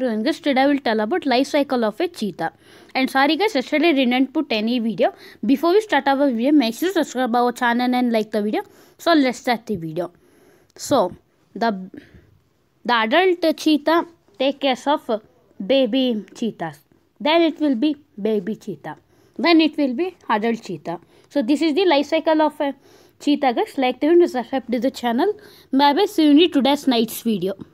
in this today i will tell about life cycle of a cheetah and sorry guys yesterday I didn't put any video before we start our video make sure to subscribe our channel and like the video so let's start the video so the the adult cheetah take care of baby cheetahs then it will be baby cheetah then it will be adult cheetah so this is the life cycle of a cheetah guys like to subscribe to the channel bye bye see you in today's night's video